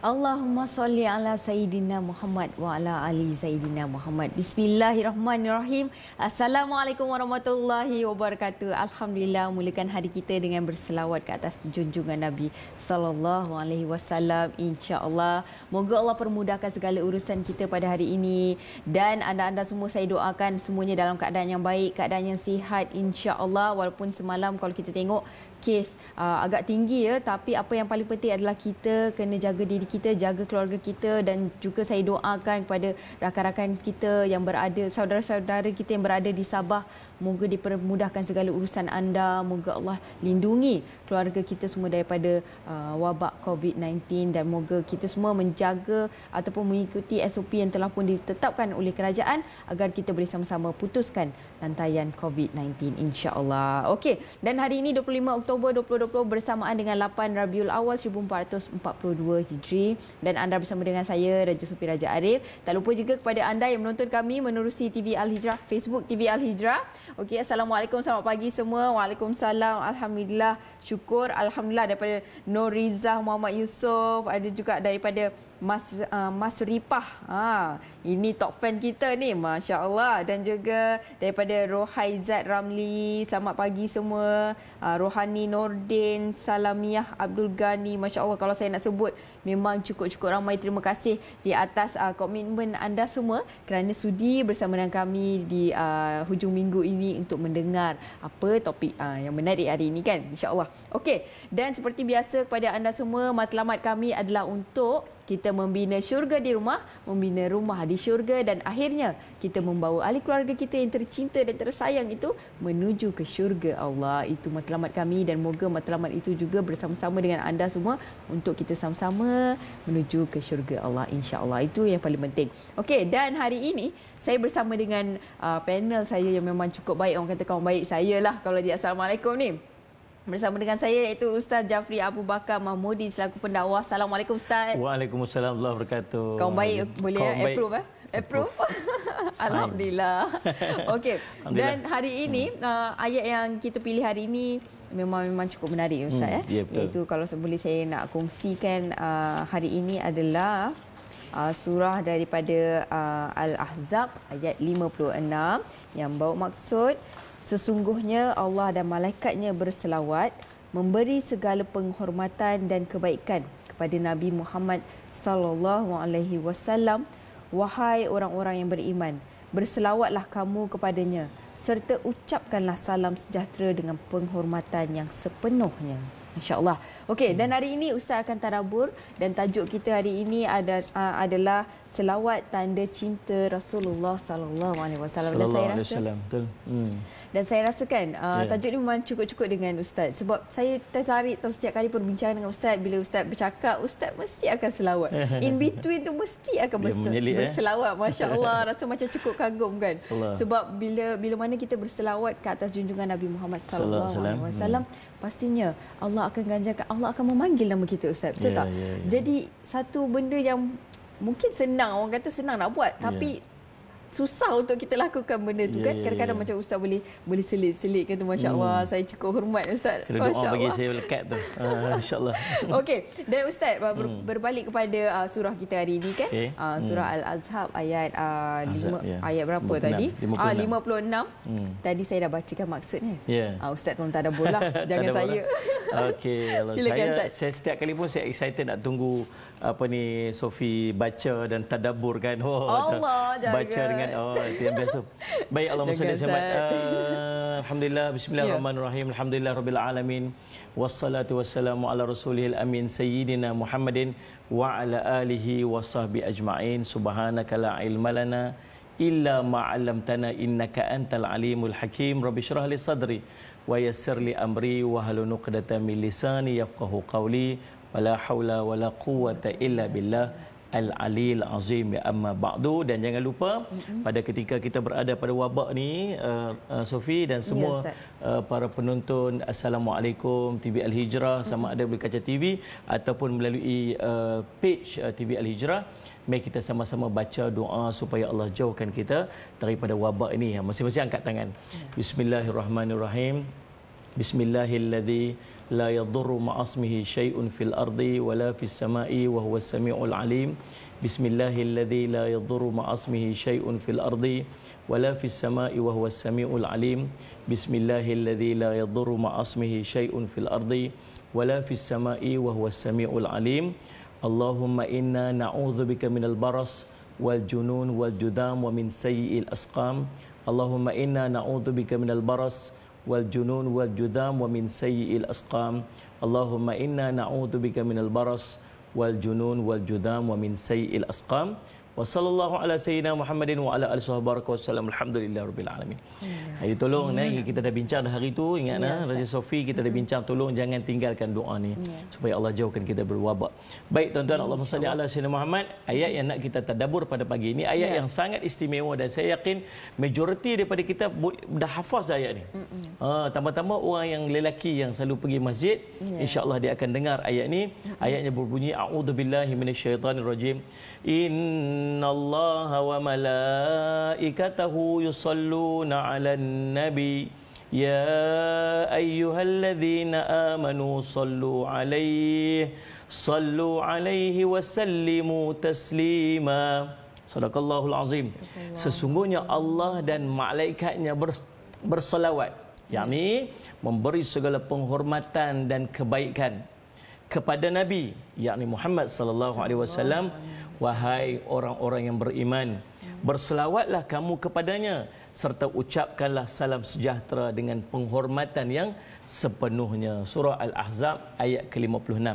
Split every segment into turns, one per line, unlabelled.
Allahumma salli ala Sayyidina Muhammad wa ala Ali Sayyidina Muhammad. Bismillahirrahmanirrahim. Assalamualaikum warahmatullahi wabarakatuh. Alhamdulillah mulakan hari kita dengan berselawat ke atas junjungan Nabi sallallahu alaihi wasallam. Insya-Allah, moga Allah permudahkan segala urusan kita pada hari ini dan anda-anda semua saya doakan semuanya dalam keadaan yang baik, keadaan yang sihat insya-Allah. Walaupun semalam kalau kita tengok kes uh, agak tinggi ya tapi apa yang paling penting adalah kita kena jaga diri kita jaga keluarga kita dan juga saya doakan kepada rakan-rakan kita yang berada saudara-saudara kita yang berada di Sabah Moga dipermudahkan segala urusan anda. Moga Allah lindungi keluarga kita semua daripada uh, wabak COVID-19 dan moga kita semua menjaga ataupun mengikuti SOP yang telah pun ditetapkan oleh kerajaan agar kita boleh sama-sama putuskan rantaian COVID-19 insya-Allah. Okey, dan hari ini 25 Oktober 2020 bersamaan dengan 8 Rabiul Awal 1442 Hijri dan anda bersama dengan saya Raja Sufi Raja Arif. Tak lupa juga kepada anda yang menonton kami menerusi TV Al Hijrah, Facebook TV Al Hijrah Okey, Assalamualaikum, selamat pagi semua. Waalaikumsalam, Alhamdulillah. Syukur, Alhamdulillah daripada Norizah Muhammad Yusof. Ada juga daripada Mas, uh, Mas Ripah. Ha, ini top fan kita ni, Masya Allah. Dan juga daripada Rohaizat Ramli. Selamat pagi semua. Uh, Rohani Nordin, Salamiah Abdul Ghani. Masya Allah, kalau saya nak sebut memang cukup-cukup ramai. Terima kasih di atas uh, komitmen anda semua kerana sudi bersama dengan kami di uh, hujung minggu ini sini untuk mendengar apa topik uh, yang menarik hari ini kan insyaallah okey dan seperti biasa kepada anda semua matlamat kami adalah untuk kita membina syurga di rumah, membina rumah di syurga dan akhirnya kita membawa ahli keluarga kita yang tercinta dan tersayang itu menuju ke syurga Allah. Itu matlamat kami dan moga matlamat itu juga bersama-sama dengan anda semua untuk kita sama-sama menuju ke syurga Allah insya-Allah. Itu yang paling penting. Okey, dan hari ini saya bersama dengan uh, panel saya yang memang cukup baik orang kata kawan baik saya lah kalau dia assalamualaikum ni bersama dengan saya iaitu Ustaz Jafri Abu Bakar Mahmudi selaku pendakwah. Assalamualaikum Ustaz.
Waalaikumsalam Allah wabarakatuh. Kau baik boleh Kau baik. approve
eh? Approve. Alhamdulillah. Okey. Dan hari ini hmm. uh, ayat yang kita pilih hari ini memang memang cukup menarik hmm, Ustaz hmm, eh. Ya, betul. Iaitu kalau boleh saya nak kongsikan uh, hari ini adalah Uh, surah daripada uh, Al-Ahzab ayat 56 yang bawa maksud Sesungguhnya Allah dan malaikatnya berselawat memberi segala penghormatan dan kebaikan kepada Nabi Muhammad sallallahu alaihi wasallam wahai orang-orang yang beriman berselawatlah kamu kepadanya serta ucapkanlah salam sejahtera dengan penghormatan yang sepenuhnya InsyaAllah. Okey, hmm. dan hari ini Ustaz akan tarabur dan tajuk kita hari ini ada, uh, adalah selawat tanda cinta Rasulullah sallallahu alaihi wasallam. Saya rasa. Hmm. Dan saya rasakan uh, ah, yeah. tajuk ini memang cukup-cukup dengan Ustaz sebab saya tertarik terus setiap kali perbincangan dengan Ustaz bila Ustaz bercakap, Ustaz mesti akan selawat. In between tu mesti akan bers- menyelit, eh? berselawat. Eh? Masya-Allah, rasa macam cukup kagum kan. Allah. Sebab bila bila mana kita berselawat ke atas junjungan Nabi Muhammad sallallahu alaihi wasallam, hmm pastinya Allah akan ganjarkan Allah akan memanggil nama kita ustaz betul yeah, tak yeah, yeah. jadi satu benda yang mungkin senang orang kata senang nak buat ya. tapi yeah susah untuk kita lakukan benda tu yeah, kan ya, ya, kadang-kadang yeah, macam ustaz boleh boleh selit-selit kan tu masya-Allah hmm. saya cukup hormat ustaz masya doa bagi saya
lekat tu uh, insya-Allah
okey dan ustaz ber- hmm. berbalik kepada uh, surah kita hari ini kan okay. uh, ah, hmm. surah hmm. al-azhab ayat uh, lima, yeah. ayat berapa 56. tadi 56. Uh,
56.
Hmm.
tadi saya dah bacakan maksudnya yeah. Ya. uh, ustaz tolong tak ada bola jangan saya
Okey, kalau saya start. saya setiap kali pun saya excited nak tunggu apa ni Sofi baca dan tadabbur kan. Oh, Allah jaga. Baca dengan oh yang best tu. Baik Allah Masya Allah. Eh, Alhamdulillah bismillahirrahmanirrahim. Yeah. Alhamdulillah rabbil alamin. Wassalatu wassalamu ala rasulihil amin sayyidina Muhammadin wa ala alihi washabi ajmain. Subhanaka la ilma lana illa ma 'allamtana innaka antal alimul hakim. Rabbi li sadri wa yassir li amri wa halu nuqdata min lisani yafqahu qawli wa la hawla wa la quwata illa billah al-alil azim ya amma ba'du dan jangan lupa pada ketika kita berada pada wabak ni uh, uh, Sofi dan ya, semua ya, uh, para penonton assalamualaikum TV Al Hijrah sama ada di kaca TV ataupun melalui uh, page uh, TV Al Hijrah mari kita sama-sama baca doa supaya Allah jauhkan kita daripada wabak ini ya, masing-masing angkat tangan ya. bismillahirrahmanirrahim بسم الله الذي لا يضر مع اسمه شيء في الأرض ولا في السماء وهو السميع العليم بسم الله الذي لا يضر مع اسمه شيء في الأرض ولا في السماء وهو السميع العليم بسم الله الذي لا يضر مع اسمه شيء في الأرض ولا في السماء وهو السميع العليم اللهم إنا نعوذ بك من البرص والجنون والجذام ومن سيء الأسقام اللهم إنا نعوذ بك من البرص wal junun wal judam wa min sayyi'il asqam Allahumma inna na'udzubika minal baras wal junun wal judam wa min sayyi'il asqam Wassallallahu ala sayyidina Muhammadin wa ala alihi sahbihi wasallam. Alhamdulillah rabbil alamin. Hari tolong ya, ya. kita dah bincang dah hari tu ingat ya, nah Raja Sofi kita dah bincang tolong jangan tinggalkan doa ni ya. supaya Allah jauhkan kita berwabak. Baik tuan-tuan Allah salli ala sayyidina Muhammad ayat yang nak kita tadabbur pada pagi ini ayat ya. yang sangat istimewa dan saya yakin majoriti daripada kita dah hafaz ayat ni. ya. uh, tambah-tambah orang yang lelaki yang selalu pergi masjid ya. insya dia akan dengar ayat ni. Ayatnya berbunyi a'udzubillahi minasyaitanirrajim. Inna إِنَّ اللَّهَ وَمَلَائِكَتَهُ يُصَلُّونَ عَلَى النَّبِيِّ يَا أَيُّهَا الَّذِينَ آمَنُوا صَلُّوا عَلَيْهِ صَلُّوا عَلَيْهِ وَسَلِّمُوا تَسْلِيمًا Sadaqallahul Azim. Sesungguhnya Allah dan malaikatnya bersalawat. Yang ini memberi segala penghormatan dan kebaikan kepada Nabi, yakni Muhammad sallallahu alaihi wasallam. Wahai orang-orang yang beriman, berselawatlah kamu kepadanya serta ucapkanlah salam sejahtera dengan penghormatan yang sepenuhnya. Surah Al-Ahzab ayat ke-56.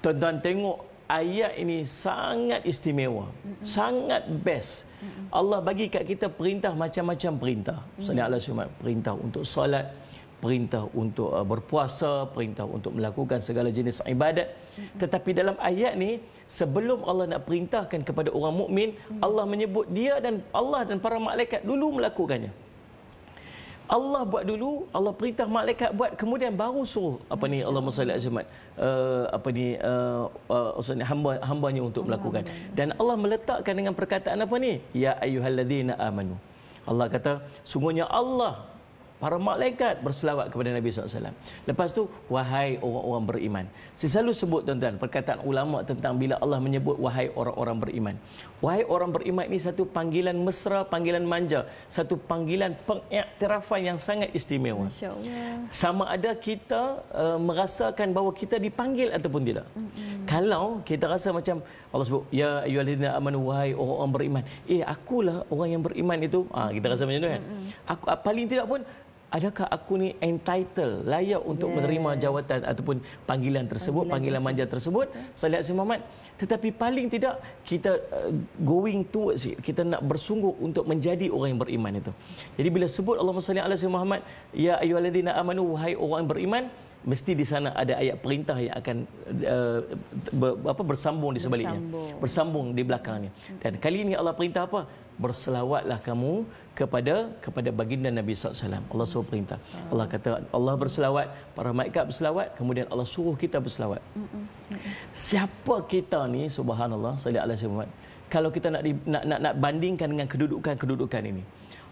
Tuan-tuan tengok ayat ini sangat istimewa, mm-hmm. sangat best. Mm-hmm. Allah bagi kat kita perintah macam-macam perintah. Mm-hmm. Allah SWT, perintah untuk solat, mm perintah untuk uh, berpuasa, perintah untuk melakukan segala jenis ibadat. Hmm. Tetapi dalam ayat ni sebelum Allah nak perintahkan kepada orang mukmin, hmm. Allah menyebut dia dan Allah dan para malaikat dulu melakukannya. Allah buat dulu, Allah perintah malaikat buat kemudian baru suruh apa ni Allah Subhanahu Wa Taala apa ni uh, uh, hamba hambanya untuk melakukan. Dan Allah meletakkan dengan perkataan apa ni? Ya ayyuhallazina amanu. Allah kata sungguhnya Allah para malaikat berselawat kepada Nabi SAW. Lepas tu, wahai orang-orang beriman. Saya selalu sebut tuan-tuan perkataan ulama tentang bila Allah menyebut wahai orang-orang beriman. Wahai orang beriman ini satu panggilan mesra, panggilan manja. Satu panggilan pengiktirafan yang sangat istimewa. Sama ada kita uh, merasakan bahawa kita dipanggil ataupun tidak. Mm-hmm. Kalau kita rasa macam Allah sebut, Ya ayyuhalidina amanu wahai orang-orang beriman. Eh, akulah orang yang beriman itu. Ha, kita rasa macam tu kan? Mm-hmm. Aku, ah, paling tidak pun, adakah aku ni entitled layak untuk yes. menerima jawatan ataupun panggilan tersebut panggilan, panggilan manja tersebut Salih Azim Muhammad tetapi paling tidak kita eh, going towards it. kita nak bersungguh untuk menjadi orang yang beriman itu jadi bila sebut Allah Subhanahu Wa Taala Muhammad ya ayyuhallazina amanu wahai orang yang beriman mesti di sana ada ayat perintah yang akan uh, eh, ber, apa bersambung di sebaliknya bersambung. bersambung di belakangnya dan kali ini Allah perintah apa berselawatlah kamu kepada kepada baginda Nabi SAW. Allah suruh perintah. Allah kata Allah berselawat, para malaikat berselawat, kemudian Allah suruh kita berselawat. Siapa kita ni subhanallah sallallahu alaihi wasallam. Kalau kita nak, di, nak nak nak bandingkan dengan kedudukan-kedudukan ini.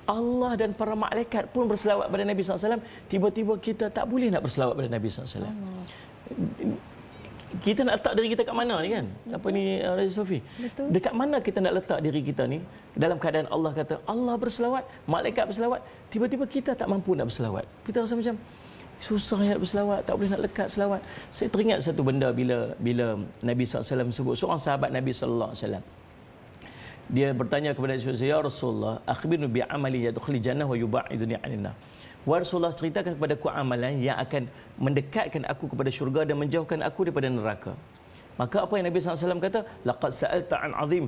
Allah dan para malaikat pun berselawat pada Nabi SAW. Tiba-tiba kita tak boleh nak berselawat pada Nabi SAW. Allah kita nak letak diri kita kat mana ni kan? Betul. Apa ni uh, Raja Sofi? Betul. Dekat mana kita nak letak diri kita ni? Dalam keadaan Allah kata, Allah berselawat, malaikat berselawat. Tiba-tiba kita tak mampu nak berselawat. Kita rasa macam, susah nak berselawat, tak boleh nak lekat selawat. Saya teringat satu benda bila bila Nabi SAW sebut, seorang sahabat Nabi SAW. Dia bertanya kepada Nabi SAW, Ya Rasulullah, akhbirnu bi'amali yadukhli jannah wa yuba'iduni aninah. Wa Rasulullah ceritakan kepada ku amalan yang akan mendekatkan aku kepada syurga dan menjauhkan aku daripada neraka. Maka apa yang Nabi SAW kata? Laqad sa'alta ta'an azim.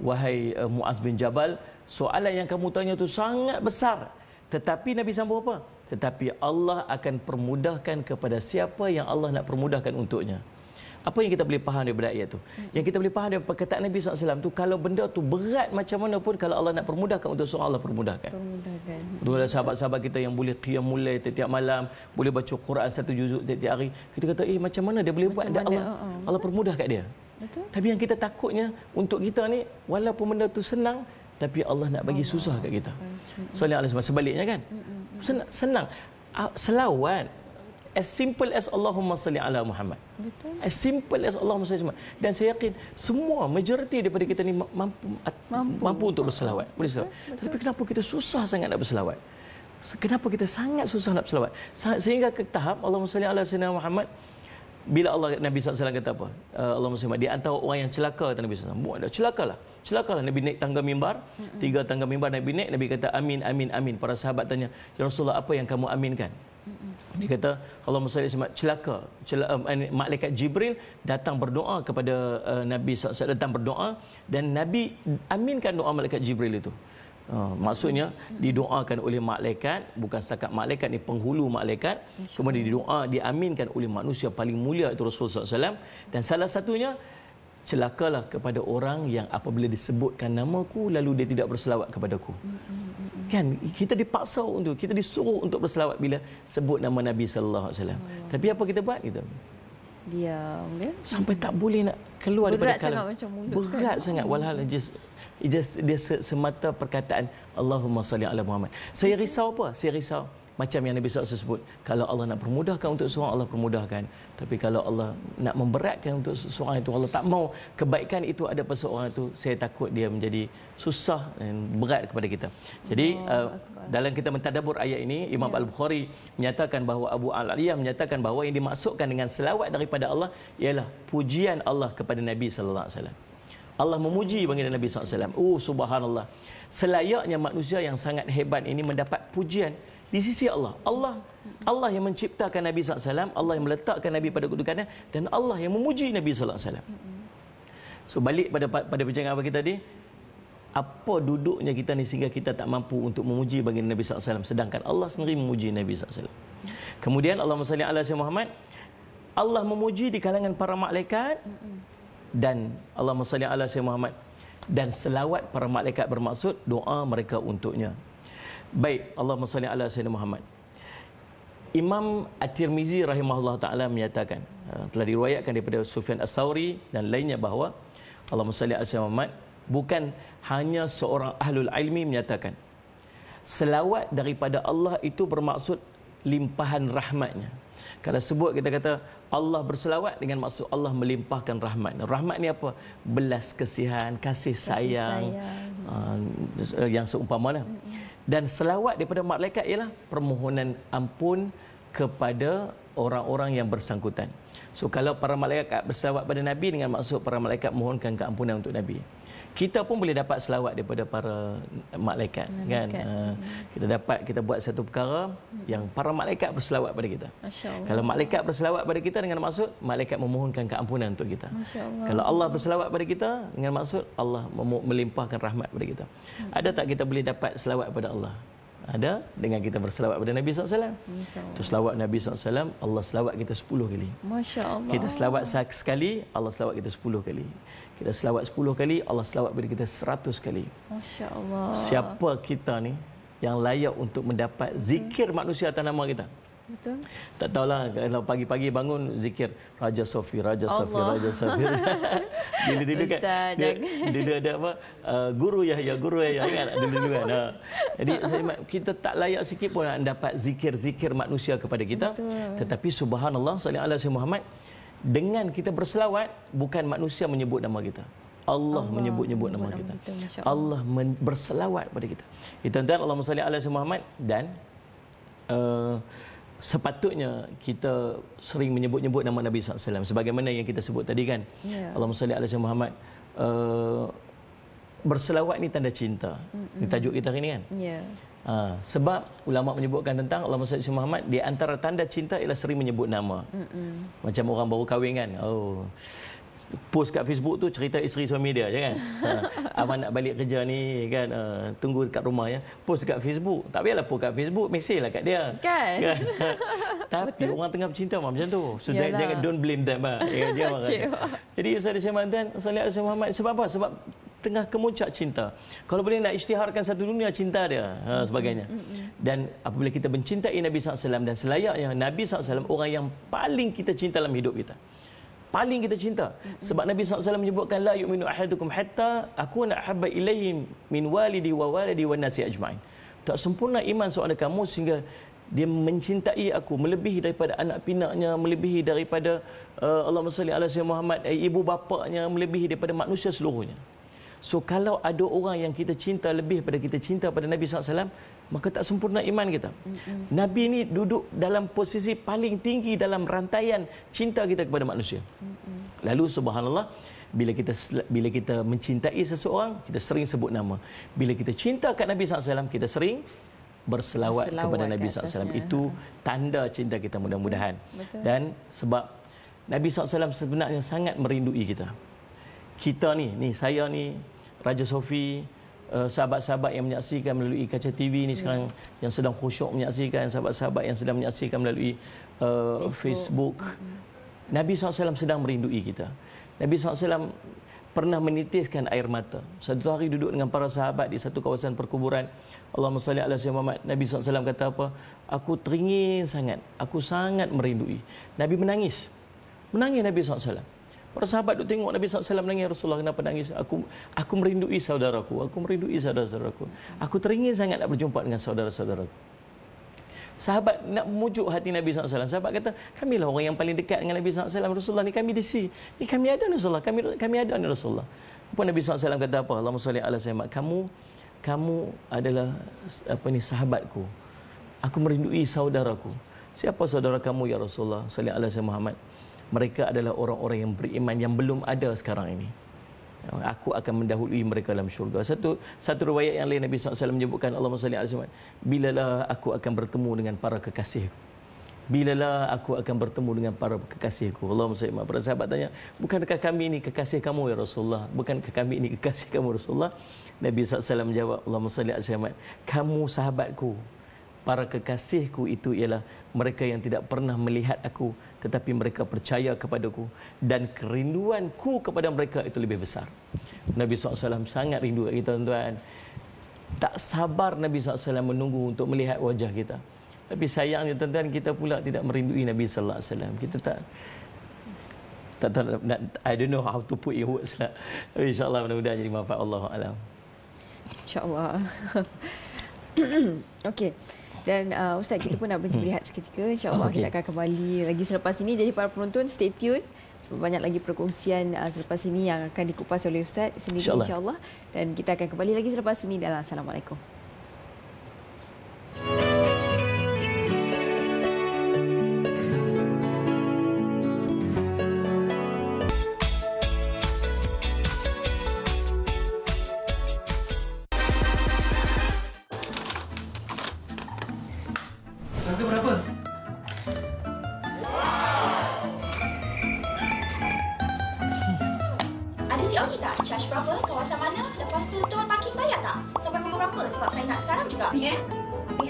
Wahai eh, Mu'az bin Jabal, soalan yang kamu tanya itu sangat besar. Tetapi Nabi SAW apa? Tetapi Allah akan permudahkan kepada siapa yang Allah nak permudahkan untuknya apa yang kita boleh faham daripada ayat tu yang kita boleh faham daripada perkataan Nabi SAW tu kalau benda tu berat macam mana pun kalau Allah nak permudahkan untuk seorang Allah permudahkan
permudahkan
dua sahabat-sahabat kita yang boleh qiyam mulai tiap malam boleh baca Quran satu juzuk tiap hari kita kata eh macam mana dia boleh macam buat mana? Oh, oh. Allah Allah permudah kat dia Betul. tapi yang kita takutnya untuk kita ni walaupun benda tu senang tapi Allah nak bagi Allah. susah kat kita. Soalnya Allah sebaliknya kan? Senang, senang. Selawat as simple as Allahumma salli ala Muhammad. Betul. As simple as Allahumma salli ala Muhammad. Dan saya yakin semua majoriti daripada kita ni mampu mampu, mampu untuk berselawat. Betul. Boleh Tapi kenapa kita susah sangat nak berselawat? Kenapa kita sangat susah nak berselawat? Sehingga ke tahap Allahumma salli ala sayyidina Muhammad bila Allah Nabi SAW kata apa? Uh, Allahumma salli dia antara orang yang celaka kata Nabi SAW. Buat dah celakalah. Celakalah Nabi naik tangga mimbar, tiga tangga mimbar Nabi naik Nabi kata amin amin amin. Para sahabat tanya, "Ya Rasulullah, apa yang kamu aminkan?" Dia kata Allah Musa Alaihi celaka. celaka eh, malaikat Jibril datang berdoa kepada uh, Nabi SAW datang berdoa dan Nabi aminkan doa malaikat Jibril itu. Uh, maksudnya didoakan oleh malaikat bukan setakat malaikat ni penghulu malaikat kemudian didoa diaminkan oleh manusia paling mulia itu Rasulullah SAW dan salah satunya celakalah kepada orang yang apabila disebutkan namaku lalu dia tidak berselawat kepadaku. mm Kan kita dipaksa untuk kita disuruh untuk berselawat bila sebut nama Nabi sallallahu alaihi wasallam. Oh, Tapi apa kita buat kita? Diam dia. Ya. Sampai tak boleh nak keluar Berat daripada kalam. Kan? Berat sangat Berat kan? sangat walhal just just dia semata perkataan Allahumma salli ala Muhammad. Saya risau apa? Saya risau macam yang Nabi SAW sebut kalau Allah nak permudahkan untuk seorang Allah permudahkan tapi kalau Allah nak memberatkan untuk seorang itu Allah tak mau kebaikan itu ada pada seorang itu saya takut dia menjadi susah dan berat kepada kita jadi oh, uh, dalam kita mentadabur ayat ini Imam ya. Al-Bukhari menyatakan bahawa Abu Al-Aliyah menyatakan bahawa yang dimaksudkan dengan selawat daripada Allah ialah pujian Allah kepada Nabi sallallahu alaihi wasallam Allah memuji baginda Nabi SAW. Oh subhanallah. Selayaknya manusia yang sangat hebat ini mendapat pujian di sisi Allah. Allah Allah yang menciptakan Nabi SAW. Allah yang meletakkan Nabi pada kutukannya Dan Allah yang memuji Nabi SAW. So balik pada pada perjalanan apa kita tadi. Apa duduknya kita ni sehingga kita tak mampu untuk memuji baginda Nabi SAW. Sedangkan Allah sendiri memuji Nabi SAW. Kemudian Allah SWT. Allah Allah memuji di kalangan para malaikat dan Allah salli ala Sayyidina Muhammad dan selawat para malaikat bermaksud doa mereka untuknya. Baik, Allah salli ala Sayyidina Muhammad. Imam At-Tirmizi rahimahullah ta'ala menyatakan, ha, telah diruayatkan daripada Sufyan As-Sawri dan lainnya bahawa Allah salli ala Sayyidina Muhammad bukan hanya seorang ahlul ilmi menyatakan. Selawat daripada Allah itu bermaksud limpahan rahmatnya. Kalau sebut kita kata Allah berselawat dengan maksud Allah melimpahkan rahmat. Rahmat ni apa? Belas kesihan, kasih sayang, kasih sayang. Uh, yang seumpamalah. Dan selawat daripada malaikat ialah permohonan ampun kepada orang-orang yang bersangkutan. So kalau para malaikat berselawat pada Nabi dengan maksud para malaikat mohonkan keampunan untuk Nabi kita pun boleh dapat selawat daripada para malaikat, kan uh, kita dapat kita buat satu perkara yang para malaikat berselawat pada kita kalau malaikat berselawat pada kita dengan maksud malaikat memohonkan keampunan untuk kita
Allah. kalau Allah
berselawat pada kita dengan maksud Allah melimpahkan rahmat pada kita ada tak kita boleh dapat selawat pada Allah ada dengan kita berselawat pada Nabi SAW. Itu selawat Nabi SAW, Allah selawat kita 10 kali.
Masya Allah. Kita selawat
sekali, Allah selawat kita 10 kali kita selawat 10 kali, Allah selawat pada kita 100 kali.
Masya Allah. Siapa
kita ni yang layak untuk mendapat zikir hmm. manusia atas nama kita? Betul. Tak tahulah kalau pagi-pagi bangun zikir Raja Sofi, Raja Sofi, Raja Sofi. dulu dulu kan. Dia, dia, dia ada apa? Uh, guru ya, ya, Guru ya. kan dulu dulu kan. Uh. Jadi saya kita tak layak sikit pun nak dapat zikir-zikir manusia kepada kita. Betul. Tetapi subhanallah sallallahu alaihi Muhammad dengan kita berselawat bukan manusia menyebut nama kita. Allah, Allah menyebut-nyebut nama, nama kita.
kita Allah
berselawat pada kita. Ya, tuan-tuan, Allahumma salli ala Muhammad dan uh, sepatutnya kita sering menyebut-nyebut nama Nabi SAW sebagaimana yang kita sebut tadi kan. Yeah. Allahumma salli ala Muhammad. Uh, berselawat ni tanda cinta. Ini tajuk kita hari ni kan. Ya. Ha, sebab ulama menyebutkan tentang Allah Musa Muhammad di antara tanda cinta ialah sering menyebut nama. Mm-mm. Macam orang baru kahwin kan. Oh. Post kat Facebook tu cerita isteri suami dia je ya kan. Ha, abang nak balik kerja ni kan. Uh, tunggu kat rumah ya. Post kat Facebook. Tak payahlah post kat Facebook. Mesej lah kat dia. Kan? kan? Ha, tapi Betul. orang tengah bercinta mah, macam tu. So Yalah. jangan don't blame them. Ya, dia Jadi Ustaz Ismail Mantan, Ustaz Ismail Muhammad. Sebab apa? Sebab tengah kemuncak cinta. Kalau boleh nak isytiharkan satu dunia cinta dia ha, sebagainya. Dan apabila kita mencintai Nabi SAW dan selayaknya Nabi SAW orang yang paling kita cinta dalam hidup kita. Paling kita cinta. Sebab Nabi SAW menyebutkan la yu'minu ahadukum hatta aku nak habba ilaihim min walidi wa walidi wa nasi ajma'in. Tak sempurna iman seorang kamu sehingga dia mencintai aku melebihi daripada anak pinaknya melebihi daripada uh, Allah Subhanahu Wa Taala Muhammad eh, ibu bapaknya melebihi daripada manusia seluruhnya So kalau ada orang yang kita cinta lebih pada kita cinta pada Nabi SAW, maka tak sempurna iman kita. Mm-hmm. Nabi ini duduk dalam posisi paling tinggi dalam rantaian cinta kita kepada manusia.
Mm-hmm.
Lalu subhanallah, bila kita bila kita mencintai seseorang, kita sering sebut nama. Bila kita cinta kat Nabi SAW, kita sering berselawat, berselawat kepada Nabi ke SAW. Itu tanda cinta kita mudah-mudahan. Dan sebab Nabi SAW sebenarnya sangat merindui kita kita ni, ni saya ni Raja Sofi, eh, sahabat-sahabat yang menyaksikan melalui kaca TV ni sekarang yang sedang khusyuk menyaksikan, sahabat-sahabat yang sedang menyaksikan melalui uh, Facebook. Facebook. Mm-hmm. Nabi SAW sedang merindui kita. Nabi SAW pernah menitiskan air mata. Satu hari duduk dengan para sahabat di satu kawasan perkuburan. Allahumma salli ala sayyidina Nabi SAW kata apa? Aku teringin sangat. Aku sangat merindui. Nabi menangis. Menangis Nabi SAW. Para sahabat tu tengok Nabi SAW nangis Rasulullah kenapa nangis Aku aku merindui saudaraku Aku merindui saudara-saudaraku Aku teringin sangat nak berjumpa dengan saudara-saudaraku Sahabat nak memujuk hati Nabi SAW Sahabat kata kami lah orang yang paling dekat dengan Nabi SAW Rasulullah ni kami di sini Ni kami ada ni Rasulullah Kami kami ada ni Rasulullah Apa Nabi SAW kata apa Allah SWT ala sahabat Kamu kamu adalah apa ni sahabatku Aku merindui saudaraku Siapa saudara kamu ya Rasulullah Sallallahu alaihi wasallam Muhammad mereka adalah orang-orang yang beriman yang belum ada sekarang ini aku akan mendahului mereka dalam syurga satu satu riwayat yang lain Nabi SAW menyebutkan Allah SWT bila bilalah aku akan bertemu dengan para kekasihku bilalah aku akan bertemu dengan para kekasihku Allah SWT para sahabat tanya bukankah kami ini kekasih kamu ya Rasulullah bukankah kami ini kekasih kamu Rasulullah Nabi SAW menjawab Allah SWT kamu sahabatku para kekasihku itu ialah mereka yang tidak pernah melihat aku tetapi mereka percaya kepadaku dan kerinduanku kepada mereka itu lebih besar. Nabi SAW sangat rindu kita tuan-tuan. Tak sabar Nabi SAW menunggu untuk melihat wajah kita. Tapi sayangnya tuan-tuan kita pula tidak merindui Nabi SAW. Kita tak tak tahu, I don't know how to put in words lah. Tapi insyaAllah mudah-mudahan jadi manfaat Allah Alam.
InsyaAllah. Okey. Okay. Dan uh, Ustaz kita pun nak berhenti hmm. berehat seketika InsyaAllah okay. kita akan kembali lagi selepas ini Jadi para penonton stay tuned banyak lagi perkongsian uh, selepas ini yang akan dikupas oleh Ustaz sendiri insyaAllah. Insya Dan kita akan kembali lagi selepas ini dalam Assalamualaikum. CEO ni tak? Charge berapa? Kawasan mana? Lepas tu tuan parking bayar tak? Sampai pukul berapa? Sebab saya nak sekarang juga. Ni eh.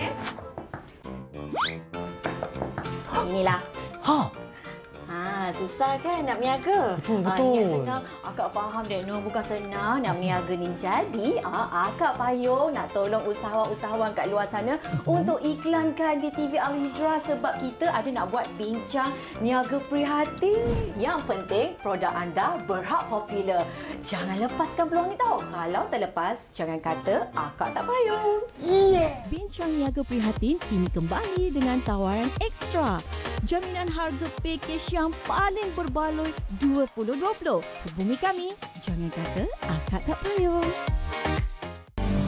eh?
Ah, inilah. Ha.
Ha, susah kan nak berniaga? Betul, ah, betul. Ha, akak faham dek Nur bukan senang nak meniaga ni. Jadi, ah, akak payung nak tolong usahawan-usahawan kat luar sana mhm. untuk iklankan di TV Al Hijrah sebab kita ada nak buat bincang niaga prihatin. Yang penting produk anda berhak popular. Jangan lepaskan peluang ni tau. Kalau terlepas, jangan kata akak tak payung. Yeah. Bincang niaga prihatin kini kembali dengan tawaran ekstra jaminan harga pakej yang paling berbaloi 2020. Hubungi
kami. Jangan kata akak tak payung.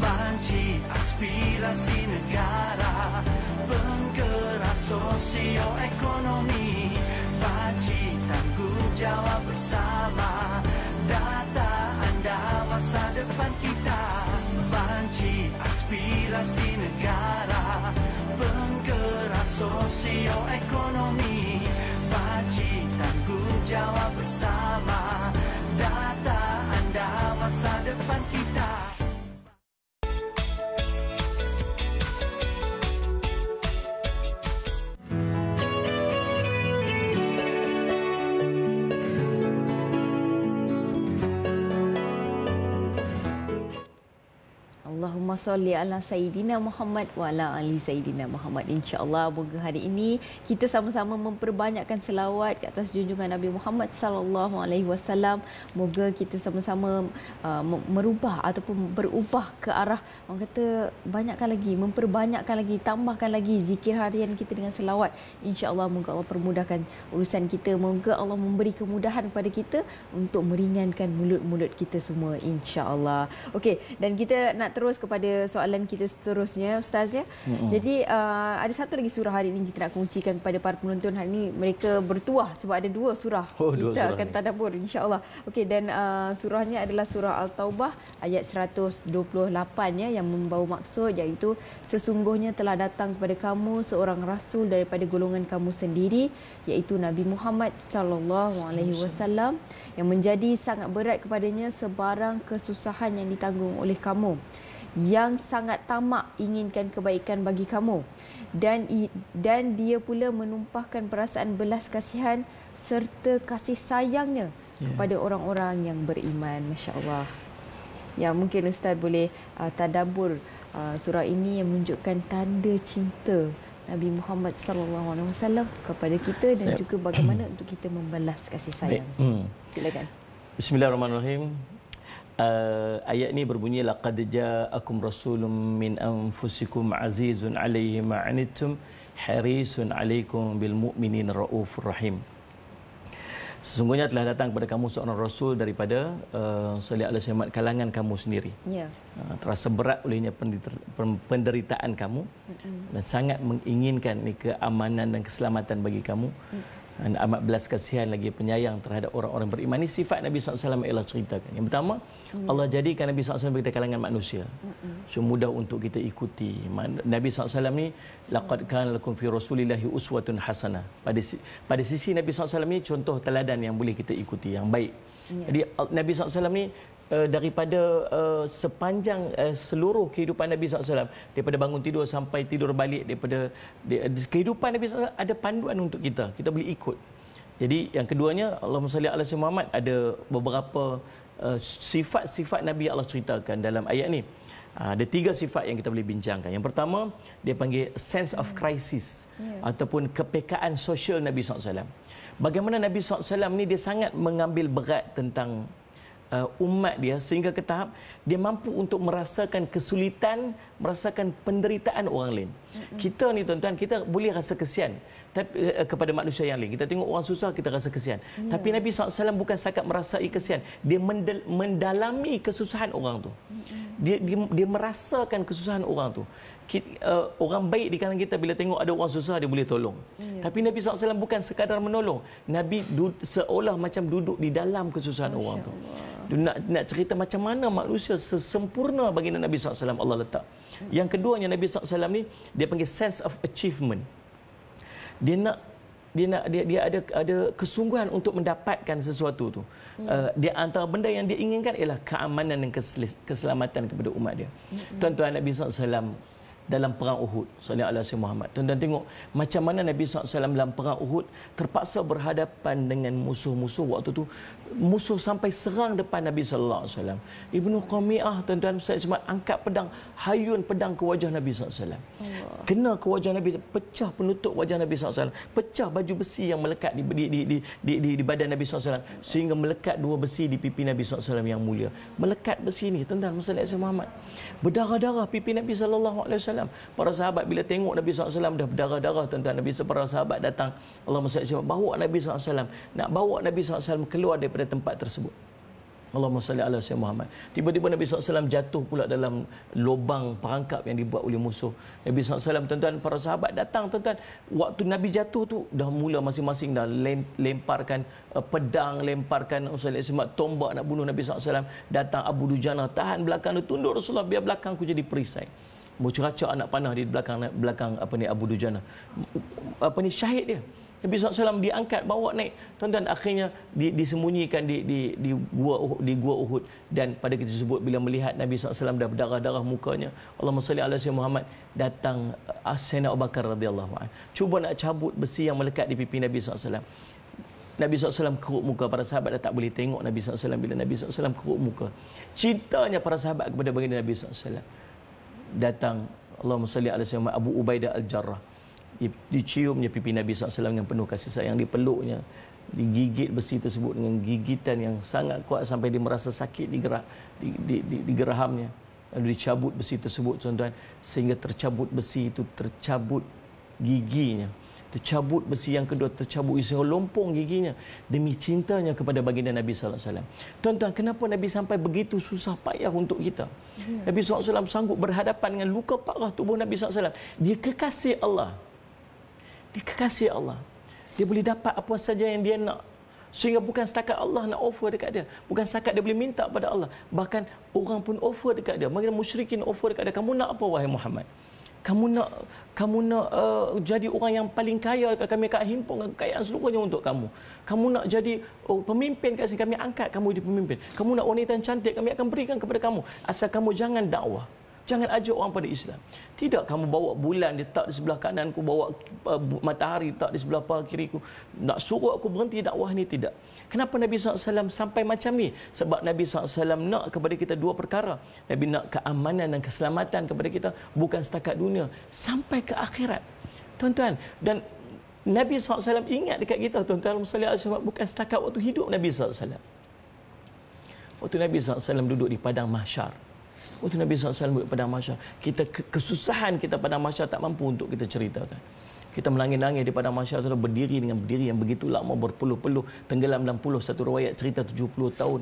Panci aspirasi negara Penggerak
sosioekonomi Panci tanggungjawab bersama Data anda masa depan kita Panci aspirasi sosio ekonomi p a c i t a n g u n jawab bersama
salli ala Sayyidina Muhammad wa ala Ali Sayyidina Muhammad. InsyaAllah, moga hari ini kita sama-sama memperbanyakkan selawat ke atas junjungan Nabi Muhammad sallallahu alaihi wasallam. Moga kita sama-sama uh, merubah ataupun berubah ke arah orang kata banyakkan lagi, memperbanyakkan lagi, tambahkan lagi zikir harian kita dengan selawat. InsyaAllah, moga Allah permudahkan urusan kita. Moga Allah memberi kemudahan kepada kita untuk meringankan mulut-mulut kita semua. InsyaAllah. Okey, dan kita nak terus kepada kepada soalan kita seterusnya ustaz ya. Mm-hmm. Jadi uh, ada satu lagi surah hari ini kita nak kongsikan kepada para penonton hari ini mereka bertuah sebab ada dua surah. Oh, kita surah akan tanda insya Insyaallah. Okey dan uh, surahnya adalah surah Al-Taubah ayat 128 ya yang membawa maksud iaitu sesungguhnya telah datang kepada kamu seorang rasul daripada golongan kamu sendiri iaitu Nabi Muhammad sallallahu alaihi wasallam yang menjadi sangat berat kepadanya sebarang kesusahan yang ditanggung oleh kamu yang sangat tamak inginkan kebaikan bagi kamu dan dan dia pula menumpahkan perasaan belas kasihan serta kasih sayangnya yeah. kepada orang-orang yang beriman masya-Allah. Ya mungkin ustaz boleh uh, tadabbur uh, surah ini yang menunjukkan tanda cinta Nabi Muhammad sallallahu alaihi wasallam kepada kita dan Siap. juga bagaimana untuk kita membalas kasih sayang. Hmm. Silakan.
Bismillahirrahmanirrahim. Uh, ayat ni berbunyi laqad ja'akum rasulun min anfusikum azizun 'alayhi ma'anittum harisun 'alaykum bil mu'minin raufur rahim. Sesungguhnya telah datang kepada kamu seorang rasul daripada uh, eh, Allah Syamad kalangan kamu sendiri. Ya. Yeah. Uh, terasa berat olehnya penderitaan kamu mm-hmm. dan sangat menginginkan ni keamanan dan keselamatan bagi kamu. Mm. Dan amat belas kasihan lagi penyayang terhadap orang-orang beriman. Ini sifat Nabi SAW ialah ceritakan. Yang pertama, Mm. Allah jadikan Nabi SAW sebagai kalangan manusia. Mm. So mudah untuk kita ikuti. Nabi SAW ni laqad kana lakum fi rasulillahi uswatun hasanah. Pada pada sisi Nabi SAW ni contoh teladan yang boleh kita ikuti yang baik. Yeah. Jadi Nabi SAW ni Uh, daripada uh, sepanjang uh, seluruh kehidupan Nabi SAW daripada bangun tidur sampai tidur balik daripada di, di, kehidupan Nabi SAW ada panduan untuk kita kita boleh ikut jadi yang keduanya Allahumma salli ala Muhammad ada beberapa Uh, sifat-sifat uh, Nabi Allah ceritakan dalam ayat ini. Uh, ada tiga sifat yang kita boleh bincangkan. Yang pertama, dia panggil sense of crisis yeah. ataupun kepekaan sosial Nabi SAW. Bagaimana Nabi SAW ni dia sangat mengambil berat tentang uh, umat dia sehingga ke tahap dia mampu untuk merasakan kesulitan, merasakan penderitaan orang lain. Mm-hmm. Kita ni tuan-tuan, kita boleh rasa kesian tapi eh, eh, kepada manusia yang lain. Kita tengok orang susah kita rasa kesian. Yeah. Tapi Nabi SAW bukan sangat merasai kesian. Dia mendalami kesusahan orang tu. Dia, dia dia merasakan kesusahan orang tu. Kita, uh, eh, orang baik di kalangan kita bila tengok ada orang susah dia boleh tolong. Yeah. Tapi Nabi SAW bukan sekadar menolong. Nabi seolah macam duduk di dalam kesusahan Masya orang Allah. tu. Nak nak cerita macam mana manusia sesempurna baginda Nabi SAW Allah letak. Ya. Yang keduanya Nabi SAW ni dia panggil sense of achievement dia nak dia nak dia, dia ada ada kesungguhan untuk mendapatkan sesuatu tu. Hmm. Uh, eh, dia antara benda yang dia inginkan ialah keamanan dan keselamatan kepada umat dia. Hmm. Tuan-tuan Nabi sallallahu alaihi wasallam dalam perang Uhud sallallahu alaihi wasallam Muhammad. Tuan-tuan tengok macam mana Nabi SAW dalam perang Uhud terpaksa berhadapan dengan musuh-musuh waktu tu musuh sampai serang depan Nabi sallallahu alaihi wasallam. Ibnu Qamiah tuan-tuan saya cuma angkat pedang hayun pedang ke wajah Nabi SAW alaihi Kena ke wajah Nabi pecah penutup wajah Nabi SAW pecah baju besi yang melekat di di di di, di, di, di badan Nabi SAW sehingga melekat dua besi di pipi Nabi SAW yang mulia. Melekat besi ni tuan-tuan Nabi Muhammad. Berdarah-darah pipi Nabi sallallahu alaihi wasallam SAW. Para sahabat bila tengok Nabi SAW dah berdarah-darah tuan-tuan. Nabi SAW, para sahabat datang. Allah SAW bawa Nabi SAW. Nak bawa Nabi SAW keluar daripada tempat tersebut. Allah salli ala sayyidina Muhammad. Tiba-tiba Nabi SAW jatuh pula dalam lubang perangkap yang dibuat oleh musuh. Nabi SAW, tuan-tuan, para sahabat datang, tuan-tuan. Waktu Nabi jatuh tu, dah mula masing-masing dah lemparkan eh, pedang, lemparkan Rasulullah SAW, tombak nak bunuh Nabi SAW. Datang Abu Dujana, tahan belakang tu, tunduk Rasulullah, biar belakang ku jadi perisai bercerca anak panah di belakang belakang apa ni Abu Dujana apa ni syahid dia Nabi SAW diangkat bawa naik tuan-tuan akhirnya di, disembunyikan di di di gua Uhud, di gua Uhud dan pada kita sebut bila melihat Nabi SAW dah berdarah-darah mukanya Allah salli ala sayyidina Muhammad datang Asena ah, Abu Bakar radhiyallahu anhu cuba nak cabut besi yang melekat di pipi Nabi SAW Nabi SAW keruk muka para sahabat dah tak boleh tengok Nabi SAW bila Nabi SAW keruk muka cintanya para sahabat kepada baginda Nabi SAW datang Allahumma salli ala sayyidina Abu Ubaidah al-Jarrah. Diciumnya pipi Nabi SAW yang penuh kasih sayang dipeluknya digigit besi tersebut dengan gigitan yang sangat kuat sampai dia merasa sakit di gerah di, di, di, di gerahamnya lalu dicabut besi tersebut tuan-tuan sehingga tercabut besi itu tercabut giginya tercabut besi yang kedua tercabut isi lompong giginya demi cintanya kepada baginda Nabi sallallahu alaihi wasallam. Tuan-tuan, kenapa Nabi sampai begitu susah payah untuk kita? Ya. Nabi sallallahu alaihi wasallam sanggup berhadapan dengan luka parah tubuh Nabi sallallahu alaihi wasallam. Dia kekasih Allah. Dia kekasih Allah. Dia boleh dapat apa saja yang dia nak. Sehingga bukan setakat Allah nak offer dekat dia. Bukan setakat dia boleh minta pada Allah. Bahkan orang pun offer dekat dia. Mungkin musyrikin offer dekat dia. Kamu nak apa wahai Muhammad? kamu nak kamu nak uh, jadi orang yang paling kaya kami akan himpun kekayaan seluruhnya untuk kamu kamu nak jadi oh, pemimpin kat sini kami angkat kamu jadi pemimpin kamu nak wanita yang cantik kami akan berikan kepada kamu asal kamu jangan dakwah Jangan ajak orang pada Islam. Tidak kamu bawa bulan tak di sebelah kananku, bawa uh, matahari tak di sebelah paha kiriku. Nak suruh aku berhenti dakwah ni tidak. Kenapa Nabi SAW sampai macam ni? Sebab Nabi SAW nak kepada kita dua perkara. Nabi nak keamanan dan keselamatan kepada kita bukan setakat dunia. Sampai ke akhirat. Tuan-tuan, dan Nabi SAW ingat dekat kita, tuan-tuan, SAW, bukan setakat waktu hidup Nabi SAW. Waktu Nabi SAW duduk di Padang Mahsyar. Waktu Nabi SAW duduk pada masyarakat. Kita kesusahan kita pada masyarakat tak mampu untuk kita ceritakan. Kita menangis-nangis di pada masyarakat berdiri dengan berdiri yang begitu lama berpeluh-peluh. Tenggelam dalam puluh satu ruayat cerita 70 tahun.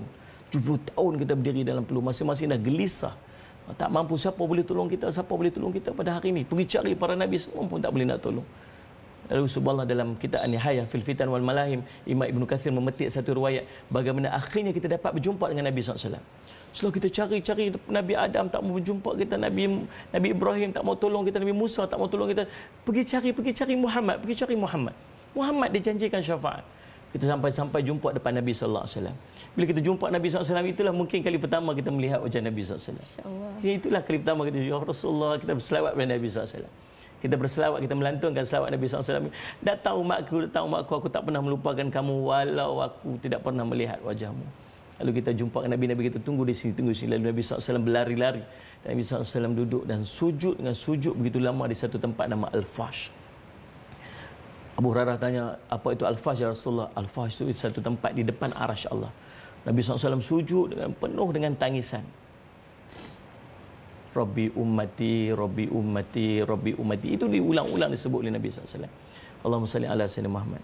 70 tahun kita berdiri dalam puluh Masing-masing dah gelisah. Tak mampu siapa boleh tolong kita, siapa boleh tolong kita pada hari ini. Pergi cari para Nabi semua pun tak boleh nak tolong. Lalu subhanallah dalam kitab An-Nihayah fil Fitan wal Malahim, Imam Ibn katsir memetik satu riwayat bagaimana akhirnya kita dapat berjumpa dengan Nabi sallallahu alaihi wasallam. Setelah kita cari-cari Nabi Adam tak mau jumpa kita, Nabi Nabi Ibrahim tak mau tolong kita, Nabi Musa tak mau tolong kita. Pergi cari, pergi cari Muhammad, pergi cari Muhammad. Muhammad dijanjikan syafaat. Kita sampai-sampai jumpa depan Nabi sallallahu alaihi wasallam. Bila kita jumpa Nabi SAW, itulah mungkin kali pertama kita melihat wajah Nabi SAW. InsyaAllah. Itulah kali pertama kita, Ya Rasulullah, kita berselawat dengan Nabi SAW. Kita berselawat, kita melantunkan selawat Nabi SAW. Datang umatku, mak, aku aku tak pernah melupakan kamu walau aku tidak pernah melihat wajahmu. Lalu kita jumpa Nabi-Nabi kita tunggu di sini, tunggu di sini. Lalu Nabi SAW berlari-lari. Nabi SAW duduk dan sujud dengan sujud begitu lama di satu tempat nama Al-Fash. Abu Hurairah tanya, apa itu Al-Fash ya Rasulullah? Al-Fash itu satu tempat di depan arash Allah. Nabi SAW sujud dengan penuh dengan tangisan. Rabbi ummati, Rabbi ummati, Rabbi ummati. Itu diulang-ulang disebut oleh Nabi SAW. Allahumma salli ala sayyidina Muhammad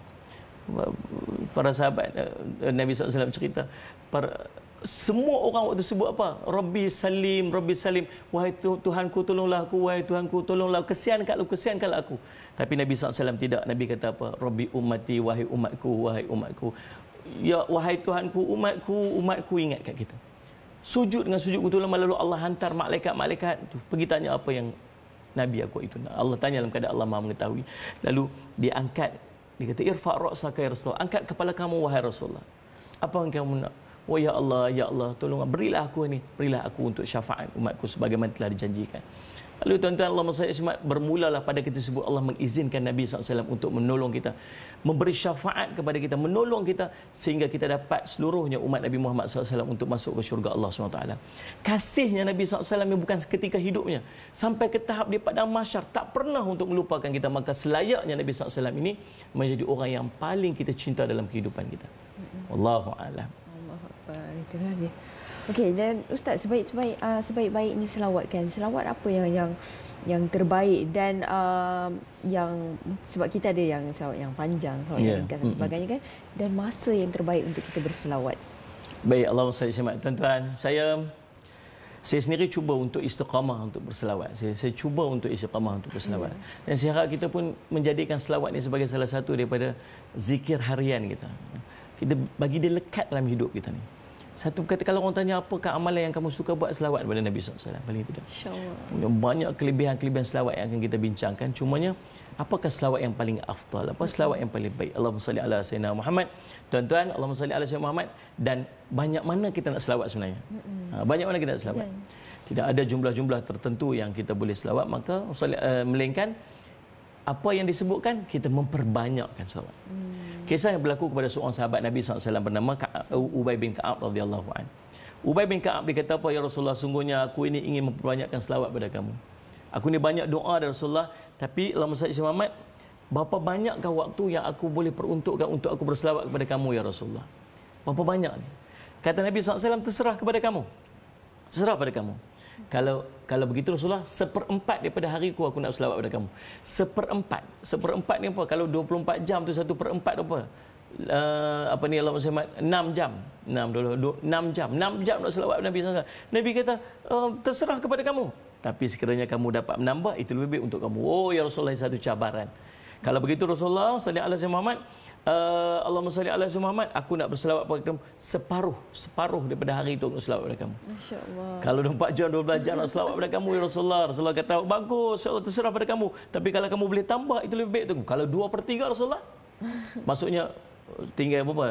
para sahabat eh, Nabi SAW cerita para, semua orang waktu sebut apa Rabbi Salim Rabbi Salim wahai Tuhanku tolonglah aku wahai Tuhanku tolonglah kesian kalau kesian kalau aku tapi Nabi SAW tidak Nabi kata apa Rabbi ummati wahai umatku wahai umatku ya wahai Tuhanku umatku umatku ingat ingatkan kita sujud dengan sujud itu lama lalu Allah hantar malaikat-malaikat itu pergi tanya apa yang Nabi aku itu Allah tanya dalam keadaan Allah Maha mengetahui lalu diangkat dia kata irfa' ra'saka ya Rasulullah. Angkat kepala kamu wahai Rasulullah. Apa yang kamu nak? Wah oh, ya Allah, ya Allah, tolonglah berilah aku ini, berilah aku untuk syafaat umatku sebagaimana telah dijanjikan. Lalu tuan-tuan Allah SWT bermulalah pada kita sebut Allah mengizinkan Nabi SAW untuk menolong kita. Memberi syafaat kepada kita, menolong kita sehingga kita dapat seluruhnya umat Nabi Muhammad SAW untuk masuk ke syurga Allah SWT. Kasihnya Nabi SAW yang bukan seketika hidupnya. Sampai ke tahap dia pada masyar, tak pernah untuk melupakan kita. Maka selayaknya Nabi SAW ini menjadi orang yang paling kita cinta dalam kehidupan kita. Allahumma Allahu'alam.
Okey, dan ustaz sebaik-sebaik uh, ah, sebaik-baiknya selawat kan. Selawat apa yang yang yang terbaik dan uh, yang sebab kita ada yang selawat yang panjang kalau yeah. Ya, ringkas dan sebagainya kan dan masa yang terbaik untuk kita berselawat.
Baik, Allahumma salli sama tuan-tuan. Saya saya sendiri cuba untuk istiqamah untuk berselawat. Saya, saya cuba untuk istiqamah untuk berselawat. Yeah. Hmm. Dan saya harap kita pun menjadikan selawat ini sebagai salah satu daripada zikir harian kita. Kita bagi dia lekat dalam hidup kita ni satu kata kalau orang tanya apakah amalan yang kamu suka buat selawat kepada Nabi SAW paling tidak banyak kelebihan-kelebihan selawat yang akan kita bincangkan cumanya apakah selawat yang paling afdal apa selawat yang paling baik Allahumma salli ala sayyidina Muhammad tuan-tuan Allahumma salli ala sayyidina Muhammad dan banyak mana kita nak selawat sebenarnya ha, banyak mana kita nak selawat tidak ada jumlah-jumlah tertentu yang kita boleh selawat maka uh, melainkan apa yang disebutkan kita memperbanyakkan selawat mm. Kisah yang berlaku kepada seorang sahabat Nabi SAW bernama Ubay bin Ka'ab radhiyallahu an. Ubay bin Ka'ab dia kata apa ya Rasulullah sungguhnya aku ini ingin memperbanyakkan selawat pada kamu. Aku ini banyak doa dari Rasulullah tapi lama saya Syekh Muhammad berapa banyakkah waktu yang aku boleh peruntukkan untuk aku berselawat kepada kamu ya Rasulullah. Berapa banyak ni? Kata Nabi SAW terserah kepada kamu. Terserah kepada kamu kalau kalau begitu Rasulullah seperempat daripada hariku aku nak selawat pada kamu seperempat seperempat ni apa kalau 24 jam tu satu perempat apa uh, apa ni Allah Subhanahu 6 jam 6 dulu 6 jam 6 jam nak selawat Nabi SAW Nabi kata uh, terserah kepada kamu tapi sekiranya kamu dapat menambah itu lebih untuk kamu oh ya Rasulullah satu cabaran kalau begitu Rasulullah sallallahu alaihi wasallam uh, Allahumma salli ala Muhammad aku nak berselawat pada kamu separuh separuh daripada hari itu nak selawat pada kamu
masyaallah
kalau 4 jam 12 jam nak selawat pada kamu ya Rasulullah Rasulullah kata bagus ya Allah terserah pada kamu tapi kalau kamu boleh tambah itu lebih baik tu kalau 2/3 Rasulullah maksudnya tinggal berapa